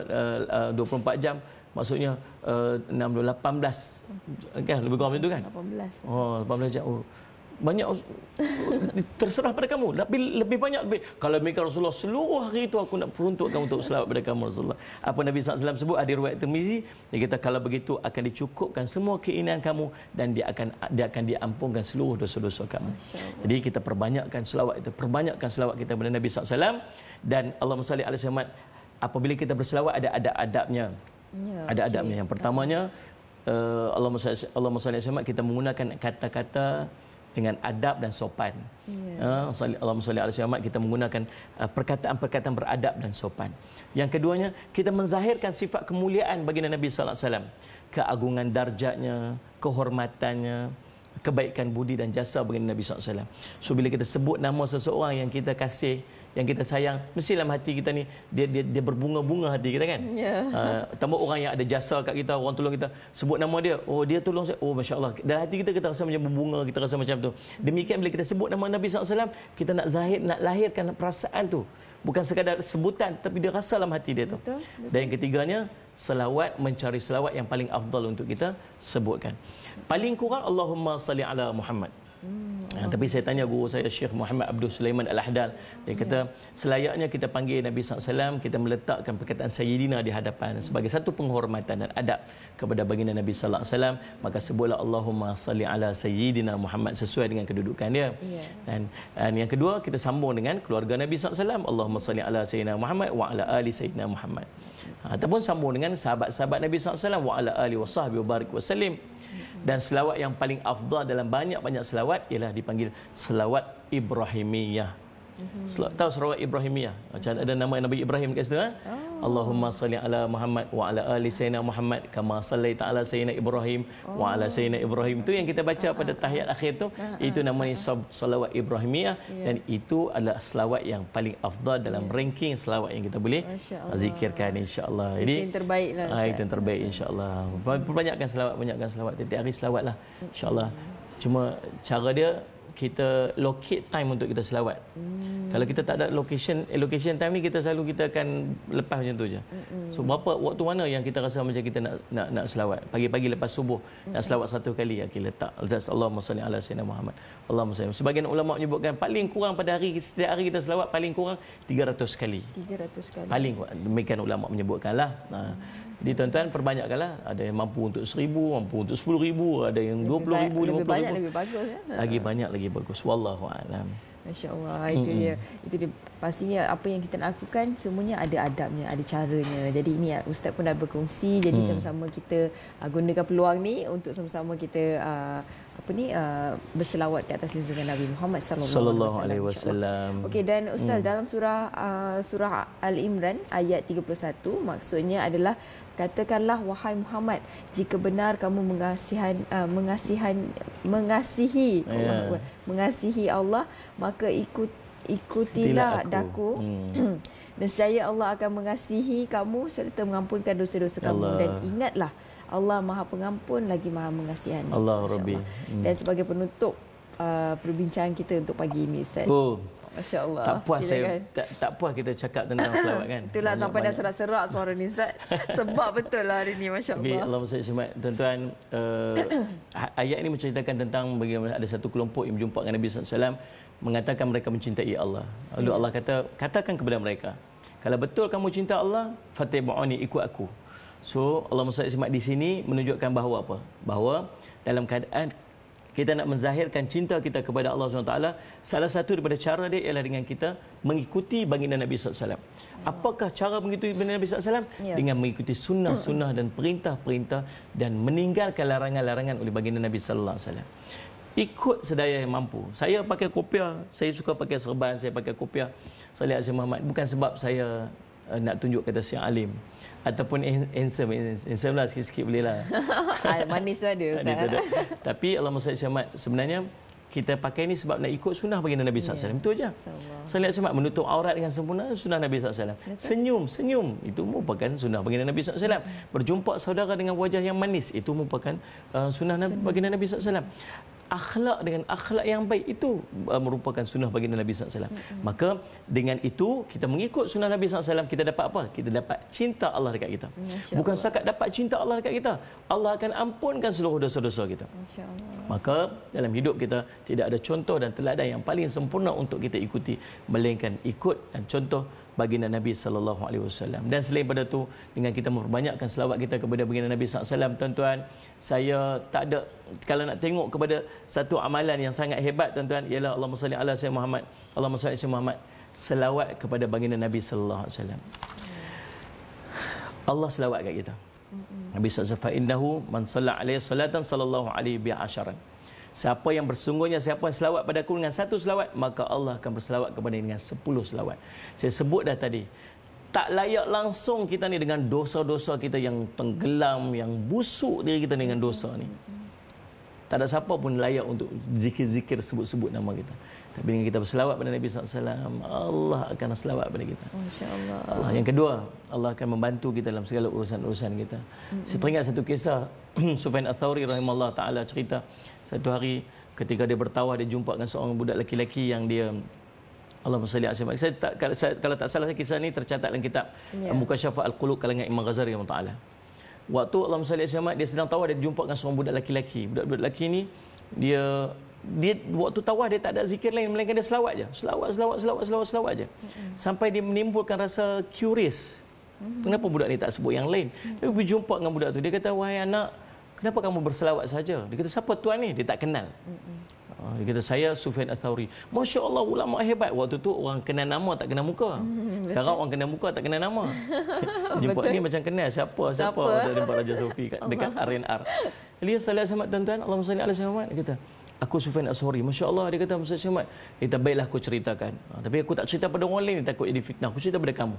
uh, uh, 24 jam maksudnya uh, 6 18 kan lebih kurang macam tu kan 18 oh 18 jam oh banyak terserah pada kamu lebih lebih banyak lebih kalau mereka Rasulullah seluruh hari itu aku nak peruntukkan untuk selawat pada kamu Rasulullah apa Nabi SAW sebut ada riwayat Tirmizi dia kata kalau begitu akan dicukupkan semua keinginan kamu dan dia akan dia akan diampunkan seluruh dosa-dosa kamu jadi kita perbanyakkan selawat itu perbanyakkan selawat kita kepada Nabi SAW dan Allahumma Masalli Alaihi Wasallam apabila kita berselawat ada adab-adabnya
ya, ada adabnya
okay. yang pertamanya eh, Allahumma Masalli Allah Masalli kita menggunakan kata-kata hmm dengan adab dan sopan.
Ya. Yeah.
Ha, Allahumma salli ala sayyidina kita menggunakan uh, perkataan-perkataan beradab dan sopan. Yang keduanya, kita menzahirkan sifat kemuliaan bagi Nabi sallallahu alaihi wasallam. Keagungan darjatnya, kehormatannya, kebaikan budi dan jasa bagi Nabi sallallahu alaihi wasallam. So bila kita sebut nama seseorang yang kita kasih, yang kita sayang mesti hati kita ni dia dia, dia berbunga-bunga hati kita kan yeah. Ya. uh, tambah orang yang ada jasa kat kita orang tolong kita sebut nama dia oh dia tolong saya oh masya-Allah dalam hati kita kita rasa macam berbunga kita rasa macam tu demikian bila kita sebut nama Nabi SAW kita nak zahir nak lahirkan perasaan tu bukan sekadar sebutan tapi dia rasa dalam hati dia tu betul, betul. dan yang ketiganya selawat mencari selawat yang paling afdal untuk kita sebutkan paling kurang Allahumma salli ala Muhammad Hmm. Ha, tapi saya tanya guru saya Syekh Muhammad Abdul Sulaiman Al-Ahdal dia kata ya. selayaknya kita panggil Nabi SAW kita meletakkan perkataan Sayyidina di hadapan sebagai satu penghormatan dan adab kepada baginda Nabi SAW maka sebutlah Allahumma salli ala Sayyidina Muhammad sesuai dengan kedudukan dia ya. dan, dan yang kedua kita sambung dengan keluarga Nabi SAW Allahumma salli ala Sayyidina Muhammad wa ala ali Sayyidina Muhammad ha, ataupun sambung dengan sahabat-sahabat Nabi SAW wa ala ali wa sahbihi wa barik wa salim dan selawat yang paling afdal dalam banyak-banyak selawat ialah dipanggil selawat Ibrahimiyah. Mm-hmm. Tahu Sarawak Ibrahimiyah. Macam ada nama Nabi Ibrahim kat situ. Eh? Oh. Allahumma salli ala Muhammad wa ala ali Sayyidina Muhammad kama salli ta'ala Sayyidina Ibrahim oh. wa ala oh. Sayyidina Ibrahim. Itu yang kita baca ah, pada ah, tahiyat ah. akhir tu. Uh-huh. Itu namanya uh-huh. salawat Ibrahimiyah. Yeah. Dan itu adalah selawat yang paling afdal dalam yeah. ranking selawat yang kita boleh zikirkan insyaAllah. Ini yang
terbaik lah. Ah, itu
yang terbaik insyaAllah. Perbanyakkan selawat, banyakkan selawat. Tiap-tiap hari salawat lah hmm. insyaAllah. Cuma cara dia kita locate time untuk kita selawat. Hmm. Kalau kita tak ada location eh, location time ni kita selalu kita akan lepas macam tu je. Hmm. So berapa waktu mana yang kita rasa macam kita nak nak nak selawat? Pagi-pagi lepas subuh hmm. nak selawat satu kali ya kita letak Allahumma salli ala sayyidina Muhammad. Allahumma salli. Sebagian ulama menyebutkan paling kurang pada hari setiap hari kita selawat paling kurang 300 kali.
300 kali. Paling
kurang demikian ulama menyebutkanlah. Hmm. Jadi tuan-tuan perbanyakkanlah ada yang mampu untuk seribu, mampu untuk sepuluh ribu, ada yang dua puluh ribu, Lebih banyak ribu. lebih bagus ya. Lagi banyak lagi bagus. Wallahu a'lam.
Masya-Allah itu dia. Itu dia pastinya apa yang kita nak lakukan semuanya ada adabnya, ada caranya. Jadi ini ya, ustaz pun dah berkongsi jadi hmm. sama-sama kita uh, gunakan peluang ni untuk sama-sama kita ah, apa ni uh, berselawat ke atas lindungan Nabi Muhammad sallallahu alaihi
wasallam. Okey dan ustaz hmm.
dalam surah uh, surah Al-Imran ayat 31 maksudnya adalah katakanlah wahai Muhammad jika benar kamu mengasihan uh, mengasihan mengasihi yeah. Allah, mengasihi Allah maka ikut ikutilah daku hmm. dan saya Allah akan mengasihi kamu serta mengampunkan dosa-dosa kamu Allah. dan ingatlah Allah Maha Pengampun lagi Maha Mengasihani. Allah
Rabbi. Hmm. Dan
sebagai penutup uh, perbincangan kita untuk pagi ini Ustaz. Oh. Masya-Allah. Tak puas Silakan. saya
tak, tak puas kita cakap tentang selawat kan. Itulah banyak, sampai banyak. dah
serak-serak suara ni Ustaz.
Sebab betul lah hari ni masya-Allah. Allahumma salli sembah. Tuan-tuan uh, ayat ini menceritakan tentang bagaimana ada satu kelompok yang berjumpa dengan Nabi Sallallahu Alaihi Wasallam mengatakan mereka mencintai Allah. Lalu ya. Allah kata katakan kepada mereka kalau betul kamu cinta Allah, fatibuni ikut aku. So Allah Subhanahu simak di sini menunjukkan bahawa apa? Bahawa dalam keadaan kita nak menzahirkan cinta kita kepada Allah SWT, salah satu daripada cara dia ialah dengan kita mengikuti baginda Nabi SAW. Apakah cara mengikuti baginda Nabi SAW? Ya. Dengan mengikuti sunnah-sunnah dan perintah-perintah dan meninggalkan larangan-larangan oleh baginda Nabi SAW. Ikut sedaya yang mampu. Saya pakai kopiah, saya suka pakai serban, saya pakai kopiah. Salih Azim Muhammad. Bukan sebab saya eh, nak tunjuk kata siang alim ataupun handsome handsome lah sikit-sikit boleh lah
ah, manis tu ada, ada, tu ada.
tapi Allahumma salli syamat sebenarnya kita pakai ni sebab nak ikut sunnah baginda Nabi SAW. Yeah. Itu aja. Salat sunnah menutup aurat dengan sempurna sunnah Nabi SAW. Betul. Senyum, senyum. Itu merupakan sunnah baginda Nabi SAW. Yeah. Berjumpa saudara dengan wajah yang manis. Itu merupakan uh, sunnah, sunnah, baginda Nabi SAW akhlak dengan akhlak yang baik itu uh, merupakan sunnah bagi Nabi SAW. Mm-hmm. Maka dengan itu kita mengikut sunnah Nabi SAW kita dapat apa? Kita dapat cinta Allah dekat kita. Insya Bukan sahaja dapat cinta Allah dekat kita. Allah akan ampunkan seluruh dosa-dosa kita. Maka dalam hidup kita tidak ada contoh dan teladan yang paling sempurna untuk kita ikuti melainkan ikut dan contoh baginda Nabi sallallahu alaihi wasallam. Dan selain pada tu, dengan kita memperbanyakkan selawat kita kepada baginda Nabi sallallahu alaihi wasallam, tuan-tuan, saya tak ada kalau nak tengok kepada satu amalan yang sangat hebat tuan-tuan ialah Allahumma salli ala sayyidina Muhammad. Allahumma salli sayyidina Muhammad. Selawat kepada baginda Nabi sallallahu alaihi wasallam. Allah selawat kat kita. Nabi sallallahu alaihi wasallam, "Man salla alaihi salatan sallallahu alaihi bi asharan." Siapa yang bersungguhnya siapa yang selawat pada aku dengan satu selawat, maka Allah akan berselawat kepada dengan sepuluh selawat. Saya sebut dah tadi, tak layak langsung kita ni dengan dosa-dosa kita yang tenggelam, yang busuk diri kita dengan dosa ni. Tak ada siapa pun layak untuk zikir-zikir sebut-sebut nama kita. Tapi dengan kita berselawat kepada Nabi Sallallahu Alaihi Wasallam, Allah akan selawat kepada kita. Allah. Allah. Yang kedua, Allah akan membantu kita dalam segala urusan-urusan kita. mm Saya teringat satu kisah, Sufyan Al-Thawri rahimahullah ta'ala cerita satu hari ketika dia bertawah dia jumpa dengan seorang budak lelaki-lelaki yang dia Allah salli alaihi saya tak kalau, saya, kalau tak salah kisah ni tercatat dalam kitab ya. muka syafa al qulub kalangan imam ghazali taala waktu Allah salli alaihi dia sedang tawah dia jumpa dengan seorang budak lelaki-lelaki budak-budak lelaki ni dia dia waktu tawah dia tak ada zikir lain melainkan dia selawat je selawat selawat selawat selawat selawat je sampai dia menimbulkan rasa curious kenapa budak ni tak sebut yang lain dia jumpa dengan budak tu dia kata wahai anak kenapa kamu berselawat saja? Dia kata, siapa tuan ni? Dia tak kenal. Mm-hmm. Dia kata, saya Sufian Athawri. Masya Allah, ulama hebat. Waktu tu orang kenal nama, tak kenal muka. Mm-hmm, Sekarang betul. orang kenal muka, tak kenal nama.
Jumpa ni
macam kenal siapa, siapa. Dia jumpa Raja Sufi dekat, dekat R&R. Lihat salih sahabat tuan-tuan. Allahumma salli ala sahabat. Dia kata, Aku Sufyan Asuhri. Masya Allah, dia kata, Ustaz Syamad, dia kata, baiklah aku ceritakan. Ah, tapi aku tak cerita pada orang lain, takut jadi fitnah. Aku cerita pada kamu.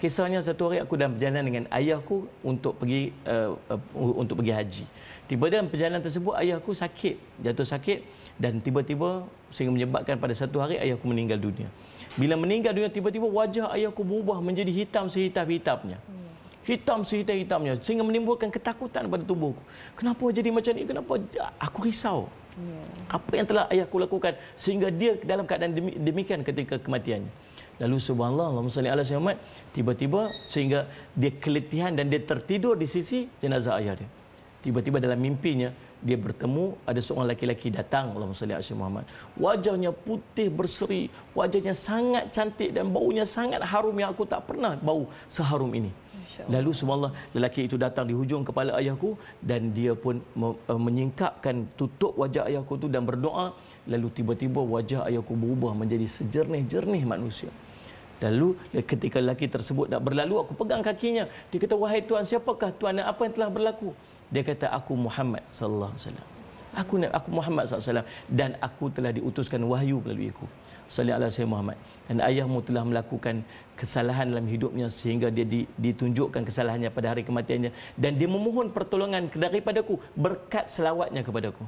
Kisahnya satu hari aku dalam perjalanan dengan ayahku untuk pergi uh, uh, untuk pergi haji. Tiba dalam perjalanan tersebut ayahku sakit, jatuh sakit dan tiba-tiba sehingga menyebabkan pada satu hari ayahku meninggal dunia. Bila meninggal dunia tiba-tiba wajah ayahku berubah menjadi hitam sehitam-hitamnya. Hitam sehitam-hitamnya sehingga menimbulkan ketakutan pada tubuhku. Kenapa jadi macam ini? Kenapa aku risau? Yeah. Apa yang telah ayahku lakukan sehingga dia dalam keadaan demikian ketika kematiannya. Lalu subhanallah Allahumma salli ala sayyidina tiba-tiba sehingga dia keletihan dan dia tertidur di sisi jenazah ayah dia. Tiba-tiba dalam mimpinya dia bertemu ada seorang lelaki laki datang Allahumma salli ala Muhammad. Wajahnya putih berseri, wajahnya sangat cantik dan baunya sangat harum yang aku tak pernah bau seharum ini. Lalu subhanallah lelaki itu datang di hujung kepala ayahku dan dia pun uh, menyingkapkan tutup wajah ayahku itu dan berdoa lalu tiba-tiba wajah ayahku berubah menjadi sejernih-jernih manusia. Lalu ketika lelaki tersebut nak berlalu aku pegang kakinya dia kata wahai tuan siapakah tuan dan apa yang telah berlaku? Dia kata aku Muhammad sallallahu alaihi wasallam. Aku aku Muhammad SAW dan aku telah diutuskan wahyu melalui aku. Salih ala saya Muhammad. Dan ayahmu telah melakukan kesalahan dalam hidupnya sehingga dia ditunjukkan kesalahannya pada hari kematiannya. Dan dia memohon pertolongan daripada aku berkat selawatnya kepada aku.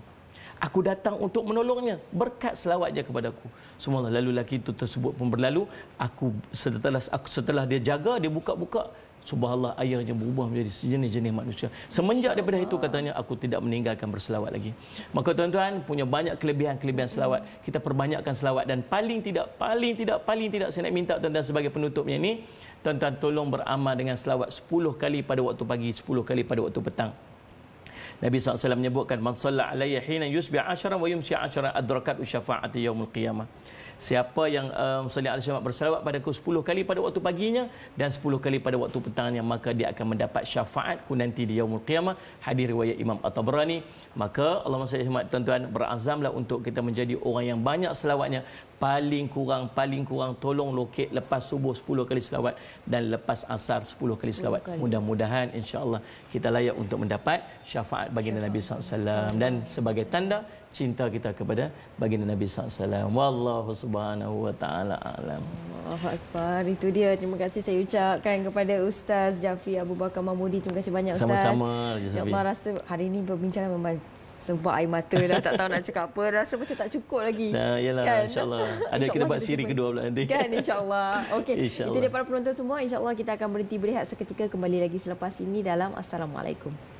Aku datang untuk menolongnya. Berkat selawat dia kepada aku. Semua lalu lelaki itu tersebut pun berlalu. Aku setelah, aku setelah dia jaga, dia buka-buka. Subhanallah ayahnya berubah menjadi sejenis-jenis manusia. Semenjak daripada itu katanya aku tidak meninggalkan berselawat lagi. Maka tuan-tuan punya banyak kelebihan-kelebihan selawat. Kita perbanyakkan selawat dan paling tidak, paling tidak, paling tidak saya nak minta tuan-tuan sebagai penutupnya ini. Tuan-tuan tolong beramal dengan selawat 10 kali pada waktu pagi, 10 kali pada waktu petang. Nabi SAW menyebutkan man sallallahu alaihi hina yusbi asharan wa yumsi asharan adrakat usyafaati yaumul qiyamah. Siapa yang um, uh, salih alaihi wasallam berselawat padaku 10 kali pada waktu paginya dan 10 kali pada waktu petangnya maka dia akan mendapat syafaatku nanti di yaumul qiyamah hadis riwayat Imam At-Tabarani maka Allah Subhanahu wa tuan-tuan berazamlah untuk kita menjadi orang yang banyak selawatnya paling kurang paling kurang tolong loket lepas subuh 10 kali selawat dan lepas asar 10 kali selawat. Mudah-mudahan insyaAllah kita layak untuk mendapat syafaat bagi Nabi sallallahu alaihi wasallam dan sebagai tanda cinta kita kepada bagi Nabi sallallahu alaihi wasallam. Wallahu subhanahu wa taala alam.
Allahu akbar. Itu dia. Terima kasih saya ucapkan kepada Ustaz Jafri Abu Bakar Mahmudi. Terima kasih banyak Ustaz. Sama-sama. Ya Allah rasa hari ini berbincang memang sebab air mata dah tak tahu nak cakap apa. Rasa macam tak cukup lagi. Nah, yalah, kan? insyaAllah. Ada insya kita buat kita siri kedua pula nanti. Kan, insyaAllah. Okey, insya itu dia para penonton semua. InsyaAllah kita akan berhenti berehat seketika kembali lagi selepas ini dalam Assalamualaikum.